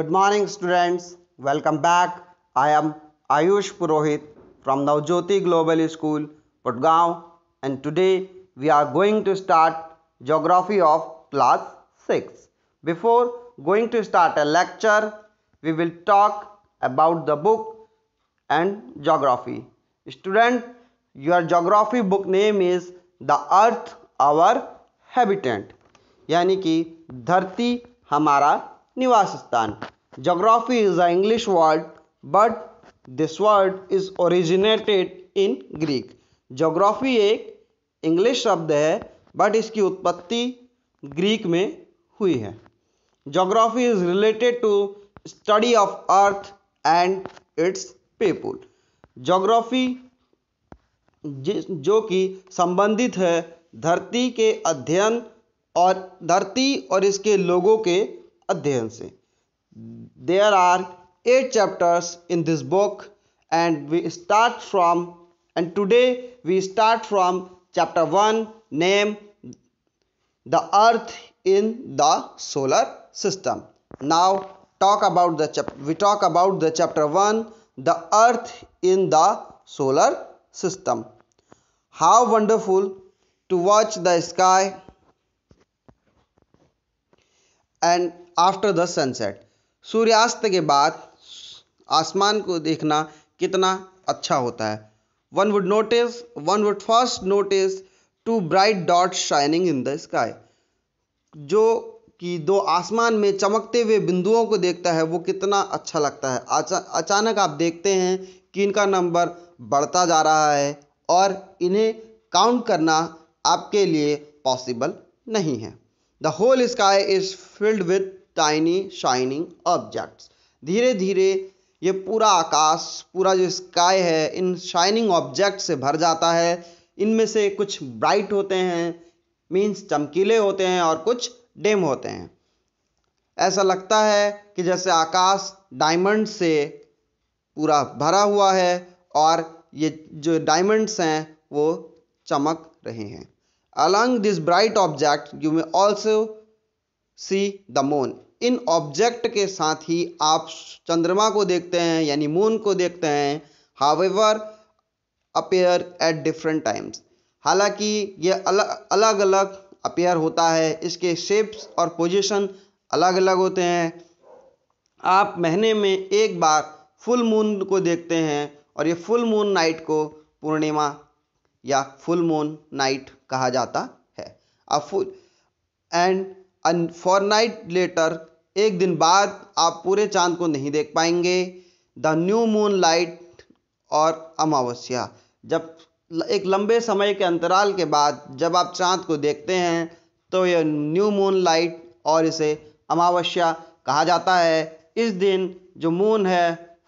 Good morning students. Welcome back. I am Ayush Purohit from Navjoti Global School, Putgaon and today we are going to start Geography of class 6. Before going to start a lecture, we will talk about the book and geography. Student, your geography book name is The Earth Our Habitant. Yani ki, Dharti, Hamara. निवास स्थान geography is a English word but this word is originated in Greek geography एक English शब्द है but इसकी उत्पत्ति Greek में हुई है geography is related to study of earth and its people geography जो कि संबंधित है धरती के अध्ययन और धरती और इसके लोगों के अध्ययन से there are eight chapters in this book and we start from and today we start from chapter 1 name the earth in the solar system now talk about the chap we talk about the chapter 1 the earth in the solar system how wonderful to watch the sky and after the sunset सूर्यास्त के बाद आसमान को देखना कितना अच्छा होता है one would notice one would first notice two bright dot shining in the sky जो कि दो आसमान में चमकते हुए बिंदुओं को देखता है वो कितना अच्छा लगता है अचा, अचानक आप देखते हैं कि इनका नंबर बढ़ता जा रहा है और इन्हें काउंट करना आपके लिए पॉसिबल नहीं है the whole sky is filled with tiny shining objects धीरे धीरे ये पूरा आकाश पूरा जो स्काई है इन शाइनिंग ऑब्जेक्ट से भर जाता है इनमें से कुछ ब्राइट होते हैं मीन्स चमकीले होते हैं और कुछ डेम होते हैं ऐसा लगता है कि जैसे आकाश डायमंड से पूरा भरा हुआ है और ये जो डायमंड्स हैं वो चमक रहे हैं along this bright object you may also see the moon in object के साथ ही आप चंद्रमा को देखते हैं यानी मून को देखते हैं however appear at different times हालांकि ये अलग अलग अलग अपेयर होता है इसके शेप्स और पोजीशन अलग अलग होते हैं आप महीने में एक बार फुल मून को देखते हैं और ये फुल मून नाइट को पूर्णिमा या फुल मून नाइट कहा जाता है अब full and for night later एक दिन बाद आप पूरे चांद को नहीं देख पाएंगे द न्यू मून लाइट और अमावस्या जब एक लंबे समय के अंतराल के बाद जब आप चांद को देखते हैं तो यह न्यू मून लाइट और इसे अमावस्या कहा जाता है इस दिन जो मून है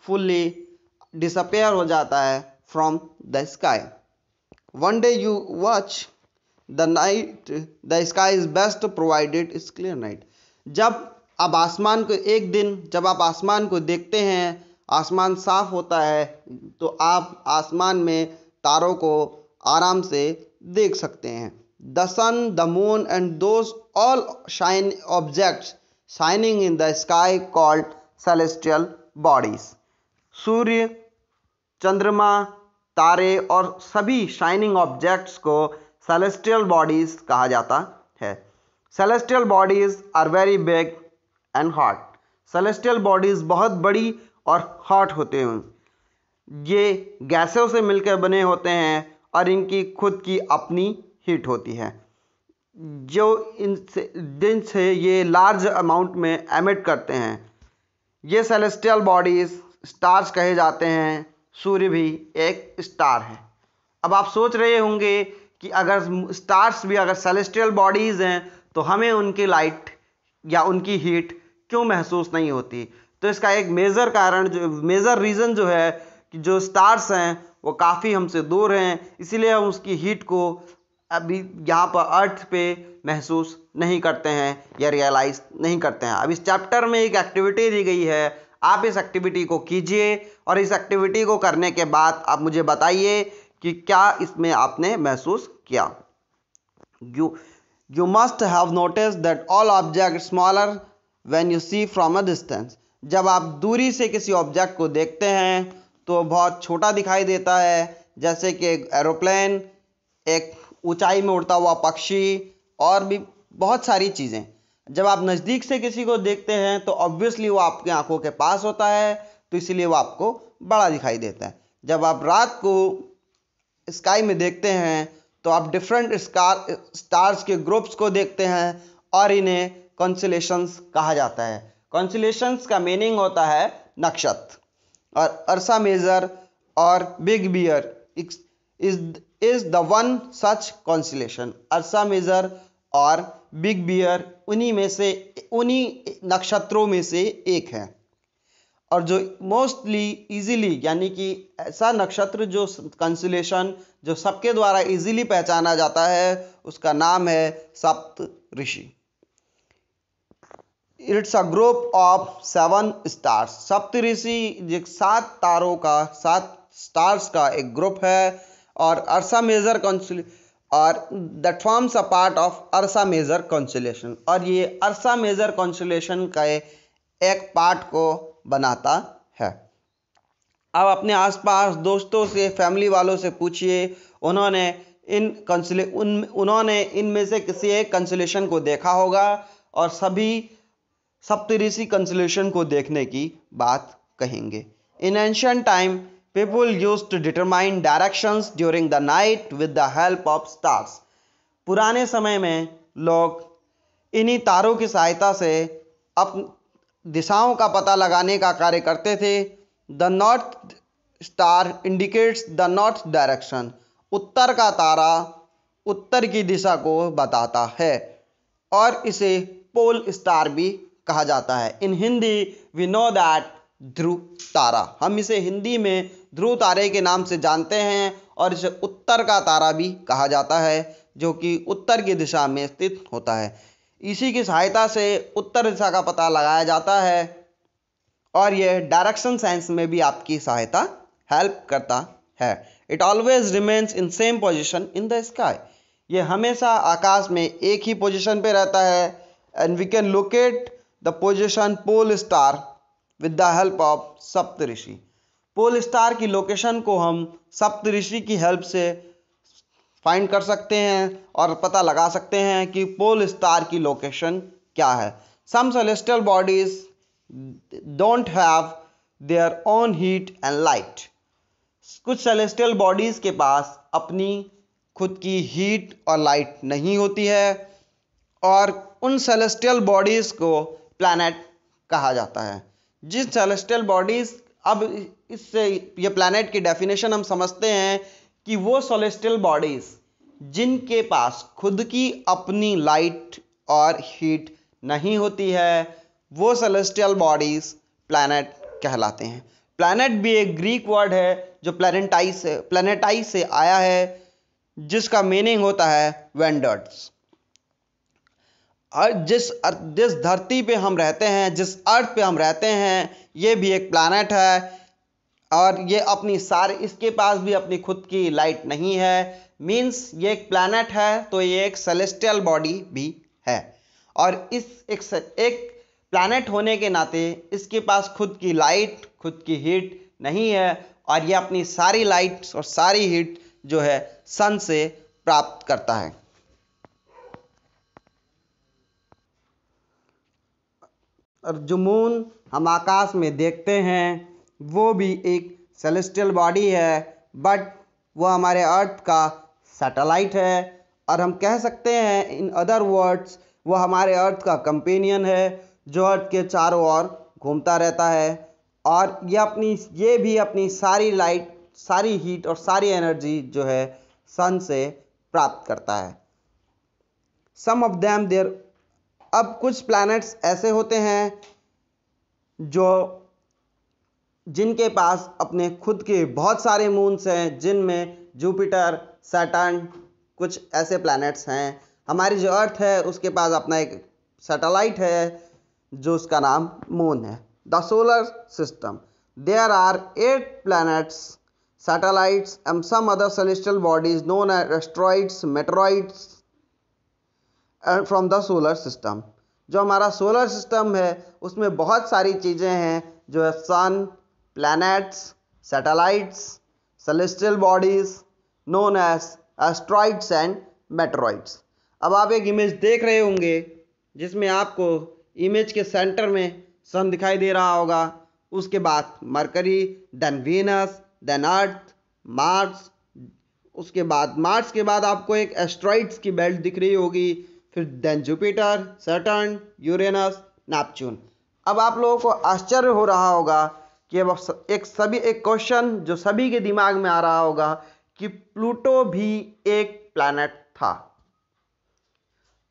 फुल्ली डिसअपेयर हो जाता है from the sky one day you watch the night the sky is best provided is clear night जब आप आसमान को एक दिन जब आप आसमान को देखते हैं आसमान साफ होता है तो आप आसमान में तारों को आराम से देख सकते हैं the sun the moon and those all shine objects shining in the sky called celestial bodies सूर्य चंद्रमा तारे और सभी शाइनिंग ऑब्जेक्ट्स को सेलेस्टियल बॉडीज कहा जाता है celestial bodies are very big and hot celestial bodies बहुत बड़ी और हॉट होते हैं ये गैसों से मिलकर बने होते हैं और इनकी खुद की अपनी हीट होती है जो इन दिन से ये लार्ज अमाउंट में एमिट करते हैं ये सेलेस्ट्रियल बॉडीज स्टार्स कहे जाते हैं सूर्य भी एक स्टार है अब आप सोच रहे होंगे कि अगर स्टार्स भी अगर सेलेस्ट्रियल बॉडीज़ हैं तो हमें उनकी लाइट या उनकी हीट क्यों महसूस नहीं होती तो इसका एक मेज़र कारण जो मेज़र रीज़न जो है कि जो स्टार्स हैं वो काफ़ी हमसे दूर हैं इसीलिए हम उसकी हीट को अभी यहाँ पर अर्थ पे महसूस नहीं करते हैं या रियलाइज़ नहीं करते हैं अब इस चैप्टर में एक एक्टिविटी दी गई है आप इस एक्टिविटी को कीजिए और इस एक्टिविटी को करने के बाद आप मुझे बताइए कि क्या इसमें आपने महसूस किया you you must have notice that all object smaller than you see from a distance जब आप दूरी से किसी ऑब्जेक्ट को देखते हैं तो बहुत छोटा दिखाई देता है जैसे कि एक एरोप्लेन एक ऊंचाई में उड़ता हुआ पक्षी और भी बहुत सारी चीज़ें जब आप नज़दीक से किसी को देखते हैं तो ऑब्वियसली वो आपकी आंखों के पास होता है तो इसलिए वो आपको बड़ा दिखाई देता है जब आप रात को स्काई में देखते हैं तो आप डिफरेंट स्टार्स के ग्रुप्स को देखते हैं और इन्हें कॉन्सिलेशंस कहा जाता है कॉन्सिलेशंस का मीनिंग होता है नक्षत्र और अरसा मेजर और Big Bear is is the one such constellation Ursa Major और बिग बियर उन्हीं में से उन्हीं नक्षत्रों में से एक है और जो मोस्टली इजीली यानी कि ऐसा नक्षत्र जो कंसुलेशन जो सबके द्वारा इजीली पहचाना जाता है उसका नाम है Saptarishi it's a group of seven stars Saptarishi सात तारों का सात स्टार्स का एक ग्रुप है और अर्सा मेजर कंसुल और that forms a part of Ursa Major constellation और ये अर्सा मेजर कॉन्सुलेशन का एक पार्ट को बनाता है अब अपने आसपास दोस्तों से फैमिली वालों से पूछिए उन्होंने इन कंसले उन उन्होंने इनमें से किसी एक कंसलेशन को देखा होगा और सभी सप्तऋषि कंसलेशन को देखने की बात कहेंगे in ancient time people use to determine directions during the night with the help of stars पुराने समय में लोग इन्हीं तारों की सहायता से अप दिशाओं का पता लगाने का कार्य करते थे the north star indicates the north direction उत्तर का तारा उत्तर की दिशा को बताता है और इसे पोल स्टार भी कहा जाता है in Hindi we know that Dhruv tara हम इसे हिंदी में ध्रुव तारे के नाम से जानते हैं और इसे उत्तर का तारा भी कहा जाता है जो कि उत्तर की दिशा में स्थित होता है इसी की सहायता से उत्तर दिशा का पता लगाया जाता है और यह डायरेक्शन साइंस में भी आपकी सहायता हेल्प करता है it always remains in same position in the sky ये हमेशा आकाश में एक ही पोजिशन पे रहता है and we can locate the position pole star with the help of Saptarishi pole star की लोकेशन को हम सप्तऋषि की हेल्प से फाइंड कर सकते हैं और पता लगा सकते हैं कि पोल स्टार की लोकेशन क्या है some celestial bodies don't have their own heat and light कुछ सेलेस्टियल बॉडीज़ के पास अपनी खुद की हीट और लाइट नहीं होती है और उन सेलेस्टियल बॉडीज़ को प्लानट कहा जाता है जिस सेलेस्टियल बॉडीज़ अब इससे ये प्लानट की डेफिनेशन हम समझते हैं कि वो सेलेस्टियल बॉडीज़ जिनके पास खुद की अपनी लाइट और हीट नहीं होती है वो सेलेस्टियल बॉडीज प्लैनेट कहलाते हैं प्लैनेट भी एक ग्रीक वर्ड है जो प्लानटाई से प्लानटाई से आया है जिसका मीनिंग होता है वेंडर्स और जिस जिस धरती पे हम रहते हैं जिस अर्थ पे हम रहते हैं ये भी एक प्लानट है और ये अपनी सारे इसके पास भी अपनी खुद की लाइट नहीं है मीन्स ये एक प्लानट है तो ये एक सेलेस्टियल बॉडी भी है और इस एक एक प्लानट होने के नाते इसके पास खुद की लाइट खुद की हीट नहीं है और ये अपनी सारी लाइट और सारी हीट जो है सन से प्राप्त करता है और जो मून हम आकाश में देखते हैं वो भी एक सेलेस्टियल बॉडी है बट वो हमारे अर्थ का सैटेलाइट है और हम कह सकते हैं इन अदर वर्ड्स वो हमारे अर्थ का कंपेनियन है जो अर्थ के चारों ओर घूमता रहता है और ये अपनी ये भी अपनी सारी लाइट सारी हीट और सारी एनर्जी जो है सन से प्राप्त करता है सम ऑफ देम देयर अब कुछ प्लैनेट्स ऐसे होते हैं जो जिनके पास अपने खुद के बहुत सारे मून्स हैं जिनमें जुपिटर सैटर्न कुछ ऐसे प्लैनेट्स हैं हमारी जो अर्थ है उसके पास अपना एक सैटेलाइट है जो उसका नाम मून है the solar system there are eight planets satellites and some other celestial bodies known as meteoroids and from the solar system जो हमारा सोलर सिस्टम है उसमें बहुत सारी चीज़ें हैं जो है sun planets satellites celestial bodies known as asteroids and meteoroids अब आप एक इमेज देख रहे होंगे जिसमें आपको इमेज के सेंटर में सन दिखाई दे रहा होगा उसके बाद Mercury then Venus then Earth Mars उसके बाद मार्स के बाद आपको एक एस्ट्रॉइड्स की बेल्ट दिख रही होगी फिर then Jupiter Saturn Uranus Neptune अब आप लोगों को आश्चर्य हो रहा होगा कि अब एक सभी एक क्वेश्चन जो सभी के दिमाग में आ रहा होगा कि प्लूटो भी एक प्लैनेट था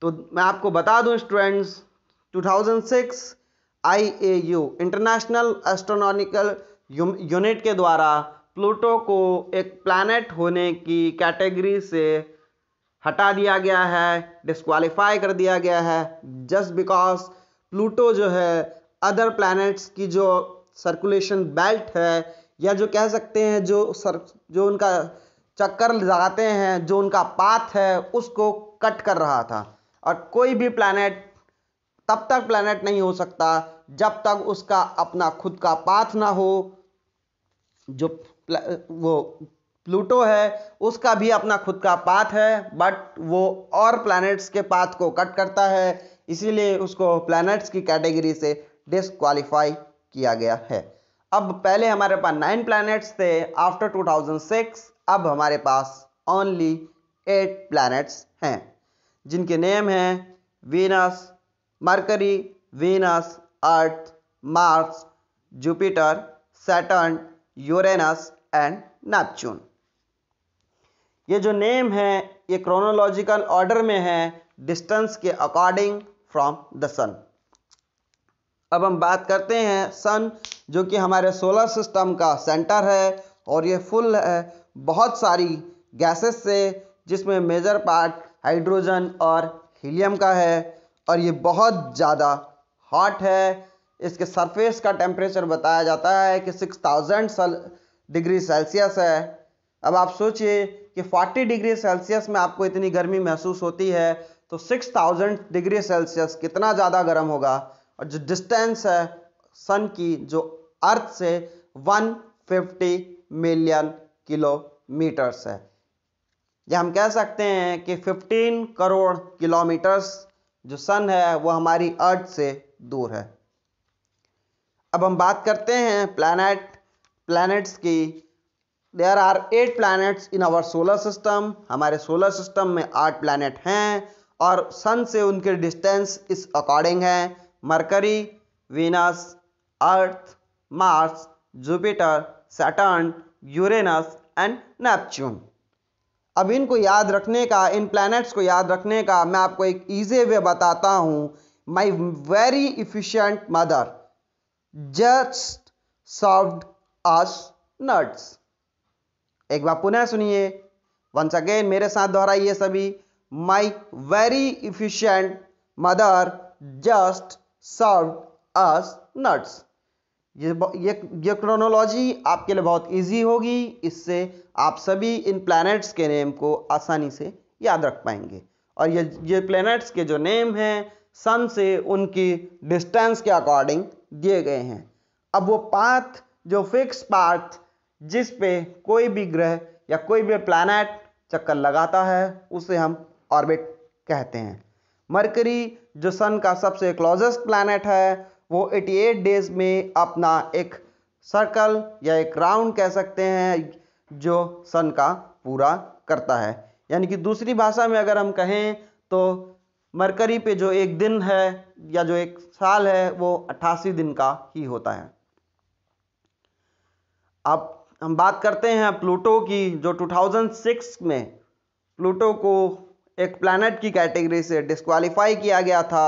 तो मैं आपको बता दूं students 2006 IAU International Astronomical Unit के द्वारा प्लूटो को एक प्लैनेट होने की कैटेगरी से हटा दिया गया है डिस्क्वालीफाई कर दिया गया है जस्ट बिकॉज प्लूटो जो है अदर प्लैनेट्स की जो सर्कुलेशन बेल्ट है या जो कह सकते हैं जो सर जो उनका चक्कर लगाते हैं जो उनका पाथ है उसको कट कर रहा था और कोई भी प्लानट तब तक प्लानट नहीं हो सकता जब तक उसका अपना खुद का पाथ ना हो जो वो प्लूटो है उसका भी अपना खुद का पाथ है बट वो और प्लैनेट्स के पाथ को कट करता है इसीलिए उसको प्लैनेट्स की कैटेगरी से डिसक्वालीफाई किया गया है अब पहले हमारे पास नाइन प्लैनेट्स थे आफ्टर 2006 अब हमारे पास ओनली एट प्लैनेट्स हैं जिनके नेम हैं Venus Mercury Venus Earth Mars Jupiter Saturn Uranus and Neptune ये जो नेम है ये क्रोनोलॉजिकल ऑर्डर में है डिस्टेंस के अकॉर्डिंग फ्रॉम द सन अब हम बात करते हैं सन जो कि हमारे सोलर सिस्टम का सेंटर है और ये फुल है बहुत सारी गैसेस से जिसमें मेजर पार्ट हाइड्रोजन और हीलियम का है और ये बहुत ज़्यादा हॉट है इसके सरफेस का टेम्परेचर बताया जाता है कि 6000 सल डिग्री सेल्सियस है अब आप सोचिए कि 40 डिग्री सेल्सियस में आपको इतनी गर्मी महसूस होती है तो 6000 डिग्री सेल्सियस कितना ज़्यादा गर्म होगा और जो डिस्टेंस है सन की जो अर्थ से 150 मिलियन किलोमीटर्स है या हम कह सकते हैं कि 15 करोड़ किलोमीटर्स जो सन है वो हमारी अर्थ से दूर है अब हम बात करते हैं प्लानट प्लानट्स की there are eight planets in our solar system हमारे सोलर सिस्टम में आठ प्लानट हैं और सन से उनके डिस्टेंस इस अकॉर्डिंग है Mercury Venus Earth Mars Jupiter Saturn Uranus and Neptune अब इनको याद रखने का इन प्लैनेट्स को याद रखने का मैं आपको एक ईजी वे बताता हूँ my very efficient mother just soft us nuts एक बार पुनः सुनिए वंस अगेन मेरे साथ दोहराइए सभी my very efficient mother just soft us nuts ये ये क्रोनोलॉजी आपके लिए बहुत इजी होगी इससे आप सभी इन प्लैनेट्स के नेम को आसानी से याद रख पाएंगे और ये ये प्लैनेट्स के जो नेम हैं सन से उनकी डिस्टेंस के अकॉर्डिंग दिए गए हैं अब वो पाथ जो फिक्स पाथ जिस पे कोई भी ग्रह या कोई भी प्लैनेट चक्कर लगाता है उसे हम ऑर्बिट कहते हैं मरकरी जो सन का सबसे क्लोजेस्ट प्लैनेट है वो 88 डेज में अपना एक सर्कल या एक राउंड कह सकते हैं जो सन का पूरा करता है यानी कि दूसरी भाषा में अगर हम कहें तो मरकरी पे जो एक दिन है या जो एक साल है वो 88 दिन का ही होता है अब हम बात करते हैं प्लूटो की जो 2006 में प्लूटो को एक प्लानट की कैटेगरी से डिस्क्वालीफाई किया गया था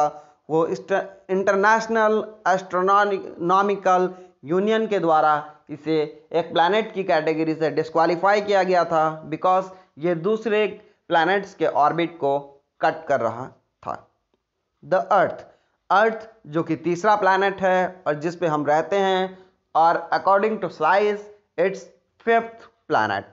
वो इंटरनेशनल एस्ट्रोनॉमिकल यूनियन के द्वारा इसे एक प्लानट की कैटेगरी से डिस्कवालीफाई किया गया था बिकॉज ये दूसरे प्लैनेट्स के ऑर्बिट को कट कर रहा था द अर्थ अर्थ जो कि तीसरा प्लैनेट है और जिस पे हम रहते हैं और according to size it's fifth planet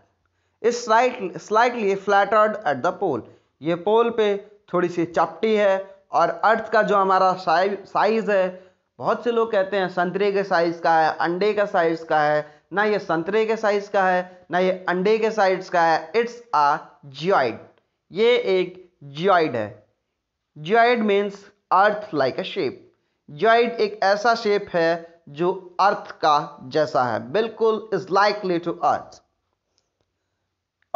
is slightly flattered at the pole ये पोल पे थोड़ी सी चपटी है और अर्थ का जो हमारा साइज़ है बहुत से लोग कहते हैं संतरे के साइज़ का है अंडे का साइज़ का है ना ये संतरे के साइज़ का है ना ये अंडे के साइज़ का है इट्स अ जियोइड ये एक जियोइड है geoid means earth like a shape geoid एक ऐसा शेप है जो अर्थ का जैसा है बिल्कुल इज लाइकली टू अर्थ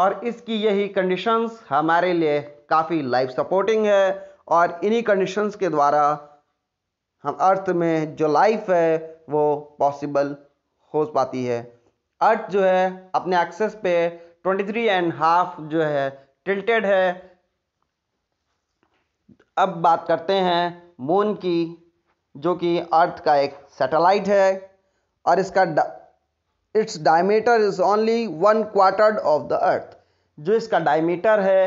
और इसकी यही कंडीशंस हमारे लिए काफ़ी लाइफ सपोर्टिंग है और इन्हीं कंडीशंस के द्वारा हम अर्थ में जो लाइफ है वो पॉसिबल हो पाती है अर्थ जो है अपने एक्सेस पे 23 एंड हाफ जो है टिल्टेड है अब बात करते हैं मून की जो कि अर्थ का एक सैटेलाइट है और इसका it's diameter is only one quarter of the earth जो इसका डायमीटर है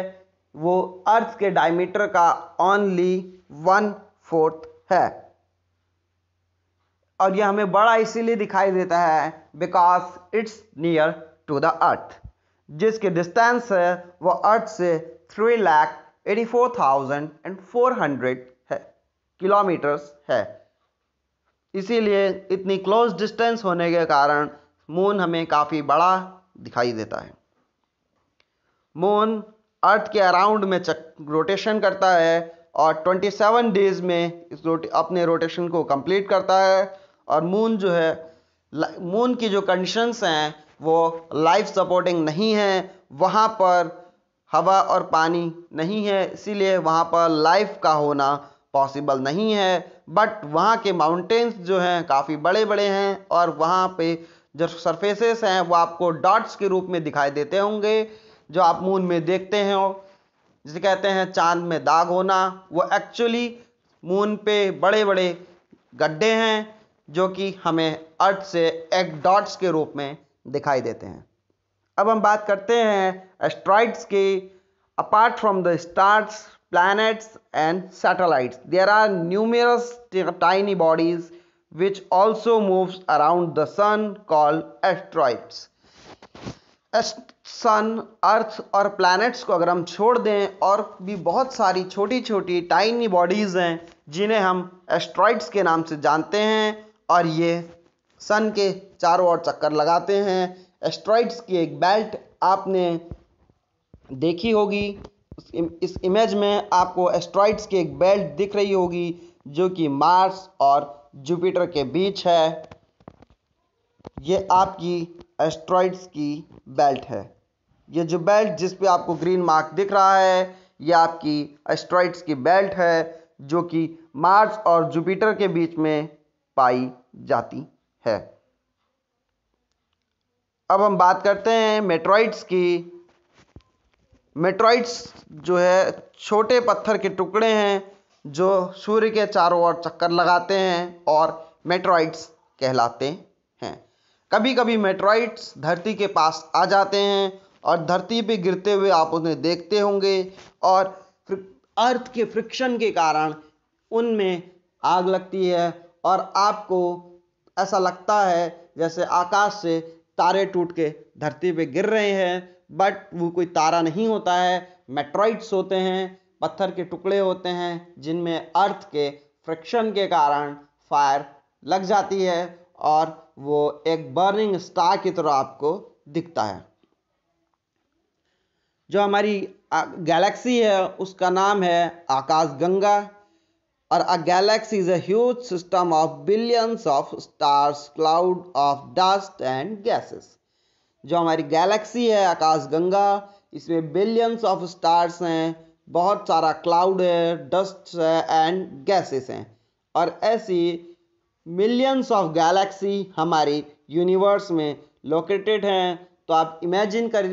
वो अर्थ के डायमीटर का ओनली वन फोर्थ है और यह हमें बड़ा इसीलिए दिखाई देता है because it's near to the earth जिसके डिस्टेंस है वह अर्थ से three lakh eighty four thousand and four hundred है किलोमीटर्स है इसीलिए इतनी क्लोज डिस्टेंस होने के कारण मून हमें काफ़ी बड़ा दिखाई देता है मून अर्थ के अराउंड में चक रोटेशन करता है और 27 डेज में इस रोटे अपने रोटेशन को कंप्लीट करता है और मून जो है मून की जो कंडीशंस हैं वो लाइफ सपोर्टिंग नहीं है वहाँ पर हवा और पानी नहीं है इसीलिए वहाँ पर लाइफ का होना पॉसिबल नहीं है बट वहाँ के माउंटेन्स जो हैं काफ़ी बड़े बड़े हैं और वहाँ पे जो सरफेसेस हैं वो आपको डॉट्स के रूप में दिखाई देते होंगे जो आप मून में देखते हैं जिसे कहते हैं चांद में दाग होना वो एक्चुअली मून पे बड़े बड़े गड्ढे हैं जो कि हमें अर्थ से एग डॉट्स के रूप में दिखाई देते हैं अब हम बात करते हैं एस्ट्रॉइड्स के apart from the stars planets and satellites there are numerous tiny bodies which also moves around the sun call asteroids sun earth और प्लैनेट्स को अगर हम छोड़ दें और भी बहुत सारी छोटी छोटी टाइनी बॉडीज़ हैं जिन्हें हम एस्ट्रॉइड्स के नाम से जानते हैं और ये सन के चारों ओर चक्कर लगाते हैं एस्ट्रॉइड्स की एक बेल्ट आपने देखी होगी इस इमेज में आपको एस्ट्रॉइड्स की एक बेल्ट दिख रही होगी जो कि मार्स और जुपिटर के बीच है ये आपकी एस्ट्रॉइड्स की बेल्ट है ये जो बेल्ट जिस पे आपको ग्रीन मार्क दिख रहा है ये आपकी एस्ट्रॉइड्स की बेल्ट है जो कि मार्स और जुपिटर के बीच में पाई जाती है अब हम बात करते हैं मेट्रॉइड्स की मेट्रॉइड्स जो है छोटे पत्थर के टुकड़े हैं जो सूर्य के चारों ओर चक्कर लगाते हैं और मेट्रॉइड्स कहलाते हैं कभी कभी मेट्रॉइड्स धरती के पास आ जाते हैं और धरती पे गिरते हुए आप उन्हें देखते होंगे और अर्थ के फ्रिक्शन के कारण उनमें आग लगती है और आपको ऐसा लगता है जैसे आकाश से तारे टूट के धरती पे गिर रहे हैं बट वो कोई तारा नहीं होता है मेट्रॉइड्स होते हैं पत्थर के टुकड़े होते हैं जिनमें अर्थ के फ्रिक्शन के कारण फायर लग जाती है और वो एक बर्निंग स्टार की तरह आपको दिखता है जो हमारी गैलेक्सी है उसका नाम है आकाश गंगा और a galaxy is huge system of billions of stars cloud of dust and gases जो हमारी गैलेक्सी है आकाश गंगा इसमें बिलियंस ऑफ स्टार्स हैं बहुत सारा क्लाउड है डस्ट है एंड गैसेस हैं और ऐसी मिलियंस ऑफ गैलेक्सी हमारी यूनिवर्स में लोकेटेड हैं तो आप इमेजिन कर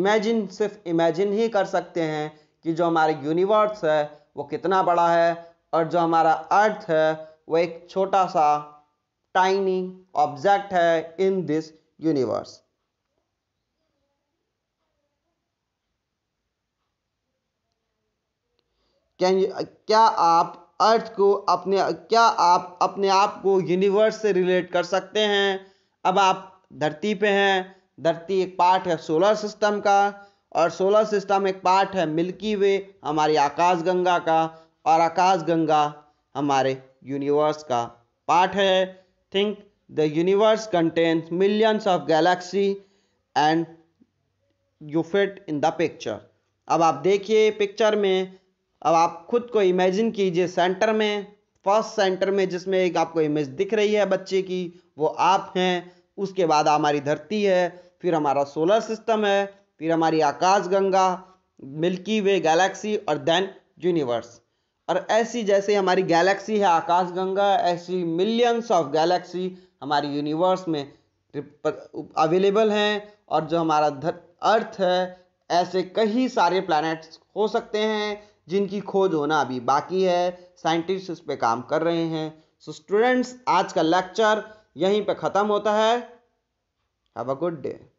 इमेजिन सिर्फ इमेजिन ही कर सकते हैं कि जो हमारे यूनिवर्स है वो कितना बड़ा है और जो हमारा अर्थ है वो एक छोटा सा टाइनी ऑब्जेक्ट है इन दिस यूनिवर्स क्या आप अर्थ को अपने क्या आप अपने आप को यूनिवर्स से रिलेट कर सकते हैं अब आप धरती पे हैं धरती एक पार्ट है सोलर सिस्टम का और सोलर सिस्टम एक पार्ट है मिल्की वे हमारी आकाश गंगा का और आकाश गंगा हमारे यूनिवर्स का पार्ट है think the universe contains millions of galaxy and you fit in the picture अब आप देखिए पिक्चर में अब आप खुद को इमेजिन कीजिए सेंटर में फर्स्ट सेंटर में जिसमें एक आपको इमेज दिख रही है बच्चे की वो आप हैं उसके बाद हमारी धरती है फिर हमारा सोलर सिस्टम है फिर हमारी आकाश गंगा मिल्की वे गैलेक्सी और देन यूनिवर्स और ऐसी जैसे हमारी गैलेक्सी है आकाश गंगा ऐसी मिलियंस ऑफ गैलेक्सी हमारी यूनिवर्स में अवेलेबल हैं और जो हमारा अर्थ है ऐसे कई सारे प्लैनेट्स हो सकते हैं जिनकी खोज होना अभी बाकी है साइंटिस्ट उस पर काम कर रहे हैं सो स्टूडेंट्स आज का लेक्चर यहीं पे ख़त्म होता है हैव अ गुड डे